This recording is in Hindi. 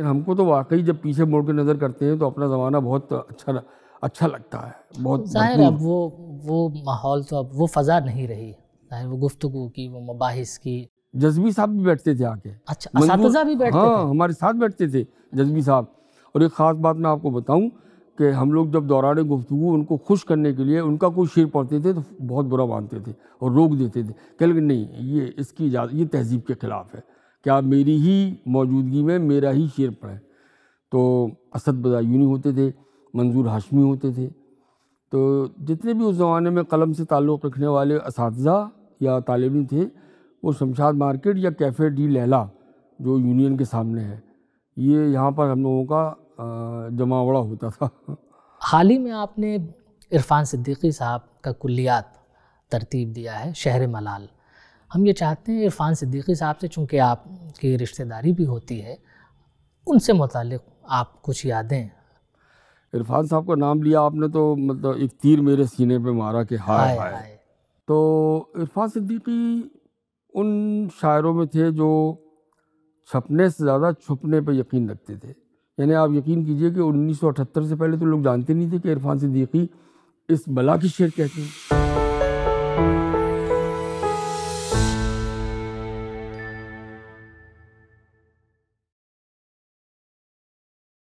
हमको तो वाकई जब पीछे मोड़ के नज़र करते हैं तो अपना ज़माना बहुत अच्छा अच्छा लगता है बहुत ज़ाहिर अब वो वो माहौल तो अब वो फ़ज़ा नहीं रही ज़ाहिर वो गुफ्तु की वो मबाहिस की जज्बी साहब भी बैठते थे आके अच्छा भी बैठते हाँ थे? हमारे साथ बैठते थे जज्बी साहब और एक ख़ास बात मैं आपको बताऊँ कि हम लोग जब दौरान गुफ्तु उनको खुश करने के लिए उनका कोई शेर पढ़ते थे तो बहुत बुरा मानते थे और रोक देते थे कह लगे नहीं ये इसकी इजाज़त ये तहजीब के ख़िलाफ़ है क्या मेरी ही मौजूदगी में मेरा ही शेर पढ़े तो असद बदायूनी होते थे मंजूर हाशमी होते थे तो जितने भी उस ज़माने में कलम से ताल्लुक़ रखने वाले इस या तालब थे वो शमशाद मार्केट या कैफ़े डी लहला जो यूनियन के सामने है ये यहाँ पर हम लोगों का जमावड़ा होता था हाल ही में आपने इरफान सिद्दीकी साहब का कुलियात तरतीब दिया है शहर मलाल हम ये चाहते हैं इरफान सिद्दीकी साहब से चूँकि आपकी रिश्तेदारी भी होती है उनसे मुतल आप कुछ यादें इरफान साहब का नाम लिया आपने तो मतलब एक तीर मेरे सीने पे मारा कि हाय हाय तो इरफान सिद्दीकी उन शायरों में थे जो छपने से ज़्यादा छुपने पर यकीन रखते थे यानी आप यकीन कीजिए कि 1978 से पहले तो लोग जानते नहीं थे कि इरफान सिद्दीकी इस बला की शेर कहते हैं